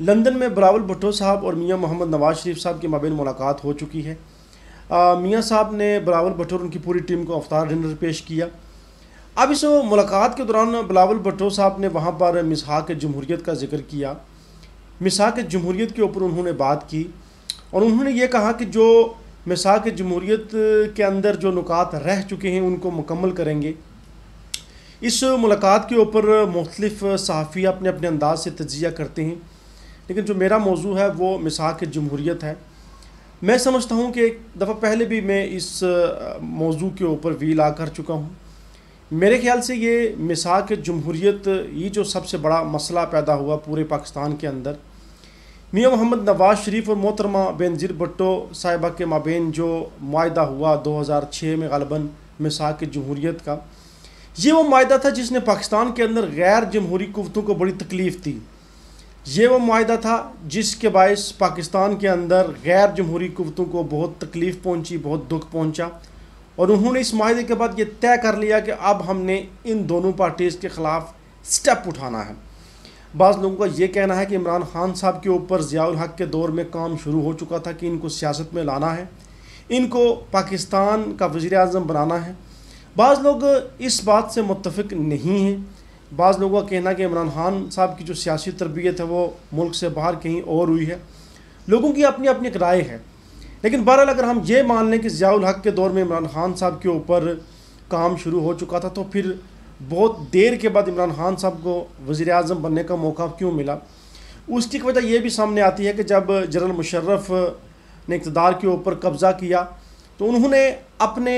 London में बरावल भुट्टो साहब और मियाँ मोहम्मद नवाज शरीफ साहब के माबेन मुलाकात हो चुकी है मियाँ साहब ने बरावल भुट्टो और उनकी पूरी टीम को अवतार डिनर पेश किया अब इस मुलाकात के दौरान बलावल भुट्टो साहब ने वहाँ पर के जमहूरीत का जिक्र किया के जमहूरीत के ऊपर उन्होंने बात की और उन्होंने ये कहा कि जो के जमहूरीत के अंदर जो नुकात रह चुके हैं उनको मुकम्मल करेंगे इस मुलाकात के ऊपर मुख्तलिफ सहाफ़ी अपने अपने अंदाज से तजिया करते हैं लेकिन जो मेरा मौजू है वो मिसाक जमहूरीत है मैं समझता हूँ कि एक दफ़ा पहले भी मैं इस मौजू के ऊपर वीला कर चुका हूँ मेरे ख्याल से ये मिसाक जमहूरीत ये जो सबसे बड़ा मसला पैदा हुआ पूरे पाकिस्तान के अंदर मियाँ मोहम्मद नवाज शरीफ और मोहतरमा बेनजीर भट्टो साहिबा के माबेन जो माहा हुआ दो हज़ार छः में मिसा मिसाक जमहूरीत का ये वो माहा था जिसने पाकिस्तान के अंदर गैर जमहूरी कुतों को बड़ी तकलीफ़ दी ये वो माहा था जिसके बायस पाकिस्तान के अंदर गैर जमहूरी कुतों को बहुत तकलीफ़ पहुँची बहुत दुख पहुँचा और उन्होंने इस माहे के बाद ये तय कर लिया कि अब हमने इन दोनों पार्टीज़ के ख़िलाफ़ स्टेप उठाना है बाज़ लोगों का ये कहना है कि इमरान खान साहब के ऊपर ज़ियाउल हक के दौर में काम शुरू हो चुका था कि इनको सियासत में लाना है इनको पाकिस्तान का वज़ी अजम बनाना है बाज़ लोग इस बात से मुतफिक नहीं हैं बाज़ लोगों का कहना कि इमरान खान साहब की जो सियासी तरबियत है वो मुल्क से बाहर कहीं और हुई है लोगों की अपनी अपनी एक राय है लेकिन बहरहाल अगर हम ये मान लें कि ज़ियाउल हक के दौर में इमरान खान साहब के ऊपर काम शुरू हो चुका था तो फिर बहुत देर के बाद इमरान खान साहब को वज़ी अजम बनने का मौका क्यों मिला उसकी वजह यह भी सामने आती है कि जब जनरल मुशर्रफ ने इकतदार के ऊपर कब्ज़ा किया तो उन्होंने अपने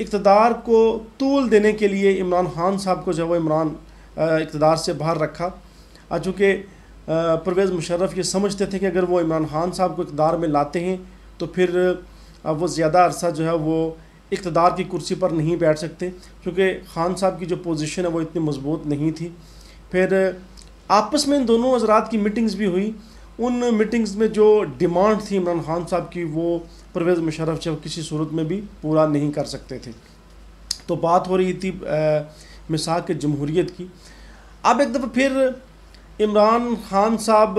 इकतदार को तूल देने के लिए इमरान खान साहब को जो है वो इमरान इकतदार से बाहर रखा चूँकि परवेज़ मुशर्रफ ये समझते थे कि अगर वो इमरान खान साहब को इकदार में लाते हैं तो फिर वो ज़्यादा अरसा जो है वो इकतदार की कुर्सी पर नहीं बैठ सकते क्योंकि खान साहब की जो पोजीशन है वो इतनी मजबूत नहीं थी फिर आपस में इन दोनों हजरात की मीटिंग्स भी हुई उन मीटिंग्स में जो डिमांड थी इमरान खान साहब की वो परवेज़ मुशरफ जब किसी सूरत में भी पूरा नहीं कर सकते थे तो बात हो रही थी आ, मिसाक जमहूरीत की अब एक दफ़ा फिर इमरान खान साहब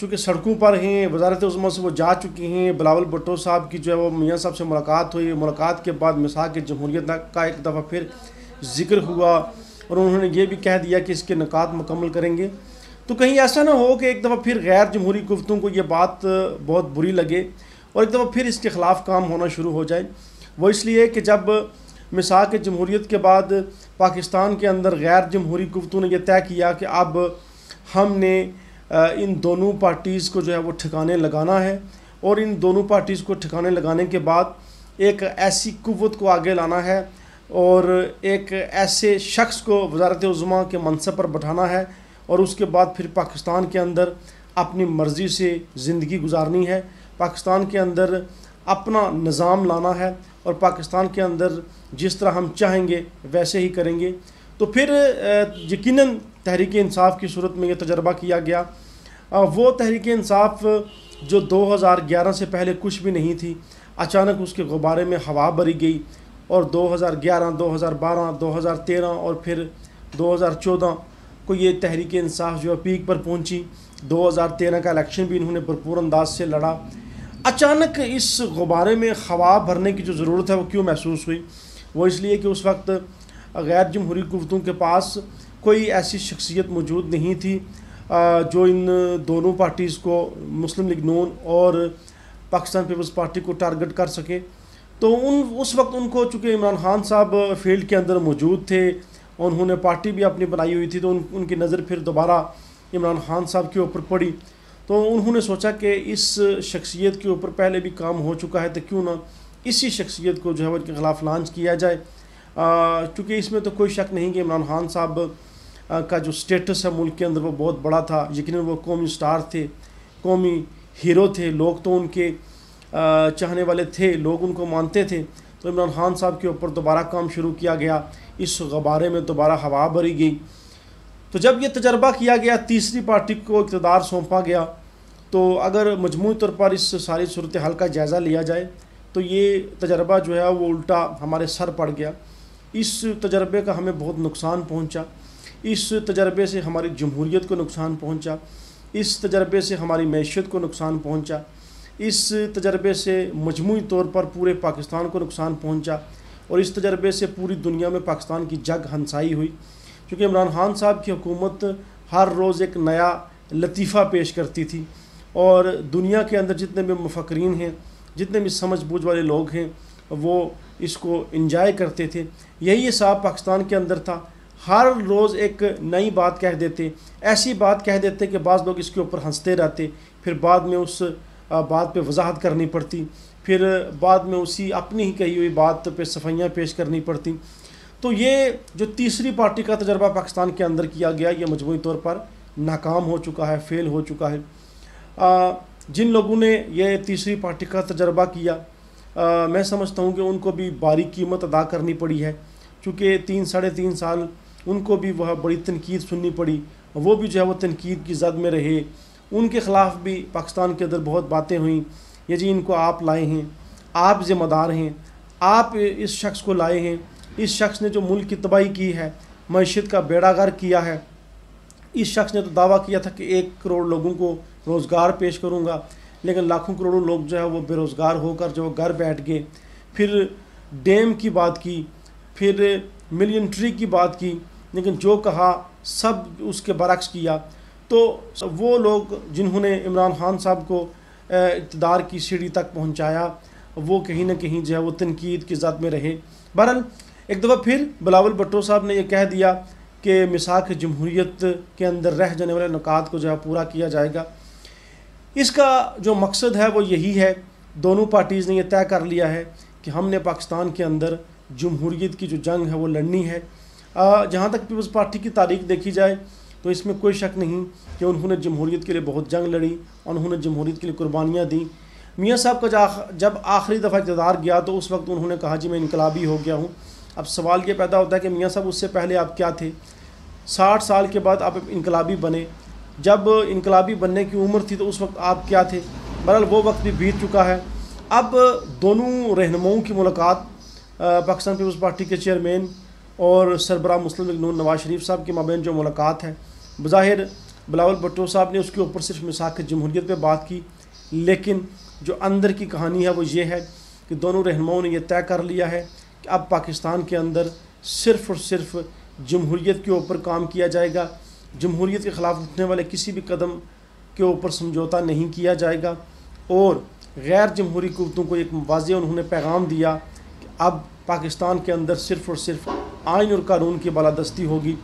चूँकि सड़कों पर हैं वजारत उजमा से वो जा चुके हैं बिलावल भुट्टो साहब की जो है वो मियाँ साहब से मुलाकात हुई मुलाकात के बाद मिसाक जमहूरीत का एक दफ़ा फिर जिक्र हुआ और उन्होंने ये भी कह दिया कि इसके नकात मुकम्मल करेंगे तो कहीं ऐसा ना हो कि एक दफ़ा फिर गैर जमहूरी गुफ्तों को ये बात बहुत बुरी लगे और एक दफ़ा फिर इसके ख़िलाफ़ काम होना शुरू हो जाए वो इसलिए कि जब मिसा के जमहूरीत के बाद पाकिस्तान के अंदर गैर जमहूरी कुतों ने यह तय किया कि अब हमने इन दोनों पार्टीज़ को जो है वो ठिकाने लगाना है और इन दोनों पार्टीज़ को ठिकाने लगाने के बाद एक ऐसी कुत को आगे लाना है और एक ऐसे शख्स को वजारत उज़मा के मनसब पर बैठाना है और उसके बाद फिर पाकिस्तान के अंदर अपनी मर्ज़ी से ज़िंदगी गुजारनी है पाकिस्तान के अंदर अपना निज़ाम लाना है और पाकिस्तान के अंदर जिस तरह हम चाहेंगे वैसे ही करेंगे तो फिर यकीन तहरीक इंसाफ की सूरत में ये तजर्बा किया गया वो तहरीक इंसाफ जो 2011 से पहले कुछ भी नहीं थी अचानक उसके गुब्बारे में हवा भरी गई और 2011, 2012, 2013 और फिर 2014 को ये तहरीक इंसाफ जो है पीक पर पहुंची 2013 का इलेक्शन भी इन्होंने भरपूर अंदाज से लड़ा अचानक इस गुब्बारे में हवा भरने की जो ज़रूरत है वो क्यों महसूस हुई वो इसलिए कि उस वक्त गैर जमहूरी कुतों के पास कोई ऐसी शख्सियत मौजूद नहीं थी जो इन दोनों पार्टीज़ को मुस्लिम लीग नून और पाकिस्तान पीपल्स पार्टी को टारगेट कर सके तो उन उस वक्त उनको चूँकि इमरान खान साहब फील्ड के अंदर मौजूद थे उन्होंने पार्टी भी अपनी बनाई हुई थी तो उन, उनकी नज़र फिर दोबारा इमरान खान साहब के ऊपर पड़ी तो उन्होंने सोचा कि इस शख्सियत के ऊपर पहले भी काम हो चुका है तो क्यों ना इसी शख्सियत को जो है उनके ख़िलाफ़ लॉन्च किया जाए क्योंकि इसमें तो कोई शक नहीं कि इमरान खान साहब का जो स्टेटस है मुल्क के अंदर वो बहुत बड़ा था यकीन वो कौमी स्टार थे कौमी हीरो थे लोग तो उनके चाहने वाले थे लोग उनको मानते थे तो इमरान खान साहब के ऊपर दोबारा काम शुरू किया गया इस गबारे में दोबारा हवा भरी गई तो जब ये तजर्बा किया गया तीसरी पार्टी को इकतदार सौंपा गया तो अगर मजमू तौर पर इस सारी सूरत हाल का जायज़ा लिया जाए तो ये तजर्बा जो है वो उल्टा हमारे सर पड़ गया इस तजर्बे का हमें बहुत नुकसान पहुँचा इस तजर्बे से हमारी जमहूरीत को नुकसान पहुँचा इस तजर्बे से हमारी मैशियत को नुकसान पहुँचा इस तजर्बे से मजमू तौर पर पूरे पाकिस्तान को नुकसान पहुँचा और इस तजर्बे से पूरी दुनिया में पाकिस्तान की जग हंसाई हुई क्योंकि इमरान खान साहब की हुकूमत हर रोज़ एक नया लतीफ़ा पेश करती थी और दुनिया के अंदर जितने भी मफकरीन हैं जितने भी समझ बूझ वाले लोग हैं वो इसको इंजॉय करते थे यही हिसाब पाकिस्तान के अंदर था हर रोज़ एक नई बात कह देते ऐसी बात कह देते कि बाज़ लोग इसके ऊपर हंसते रहते फिर बाद में उस बात पे वजाहत करनी पड़ती फिर बाद में उसी अपनी ही कही हुई बात पे सफाइयाँ पेश करनी पड़ती तो ये जो तीसरी पार्टी का तजर्बा पाकिस्तान के अंदर किया गया ये मजमू तौर पर नाकाम हो चुका है फेल हो चुका है आ, जिन लोगों ने ये तीसरी पार्टी का तजर्बा किया आ, मैं समझता हूँ कि उनको भी बारी कीमत अदा करनी पड़ी है चूँकि तीन साढ़े तीन साल उनको भी वह बड़ी तनकीद सुननी पड़ी वो भी जो है वो तनकीद की जद में रहे उनके ख़िलाफ़ भी पाकिस्तान के अंदर बहुत बातें हुई ये जी इनको आप लाए हैं आप ज़िम्मेदार हैं आप इस शख्स को लाए हैं इस शख्स ने जो मुल्क की तबाही की है मीशत का बेड़ागर किया है इस शख्स ने तो दावा किया था कि एक करोड़ लोगों को रोज़गार पेश करूँगा लेकिन लाखों करोड़ों लोग जो है वो बेरोज़गार होकर जो घर बैठ गए फिर डैम की बात की फिर मिलियन ट्री की बात की लेकिन जो कहा सब उसके बरक्स किया तो वो लोग जिन्होंने इमरान खान साहब को इकतदार की सीढ़ी तक पहुंचाया वो कहीं ना कहीं जो है वो तनकीद की ज़द में रहे बहरल एक दफ़ा फिर बिलावल भट्टो साहब ने यह कह दिया कि मिसाख जमहूरीत के अंदर रह जाने वाले नकात को जो है पूरा किया जाएगा इसका जो मकसद है वो यही है दोनों पार्टीज़ ने यह तय कर लिया है कि हमने पाकिस्तान के अंदर जमहूरीत की जो जंग है वो लड़नी है जहाँ तक पीपल्स पार्टी की तारीख देखी जाए तो इसमें कोई शक नहीं कि उन्होंने जमहूरीत के लिए बहुत जंग लड़ी उन्होंने जमहूरीत के लिए कुर्बानियाँ दी मियाँ साहब का जब आखिरी दफ़ा इकतदार गया तो उस वक्त उन्होंने कहा जी मैं इनकलाबी हो गया हूँ अब सवाल ये पैदा होता है कि मियाँ साहब उससे पहले आप क्या थे साठ साल के बाद आप इनकलाबी बने जब इनकलाबी बनने की उम्र थी तो उस वक्त आप क्या थे बहरहाल वो वक्त भी बीत चुका है अब दोनों रहनुमाओं की मुलाकात पाकिस्तान पीपल्स पार्टी के चेयरमैन और सरबरा मुस्लिम लीग नून नवाज शरीफ साहब के माबेन जो मुलाकात है बज़ाहिर बिलावल भुट्टो साहब ने उसके ऊपर सिर्फ मिसाख जमहूरीत पर बात की लेकिन जो अंदर की कहानी है वो ये है कि दोनों रहनुमाओं ने यह तय कर लिया है अब पाकिस्तान के अंदर सिर्फ़ और सिर्फ जमहूरीत के ऊपर काम किया जाएगा जमहूरीत के ख़िलाफ़ उठने वाले किसी भी कदम के ऊपर समझौता नहीं किया जाएगा और गैर जमहूरी कुतों को एक वाज उन्होंने पैगाम दिया कि अब पाकिस्तान के अंदर सिर्फ़ और सिर्फ आइन और कानून की बालादस्ती होगी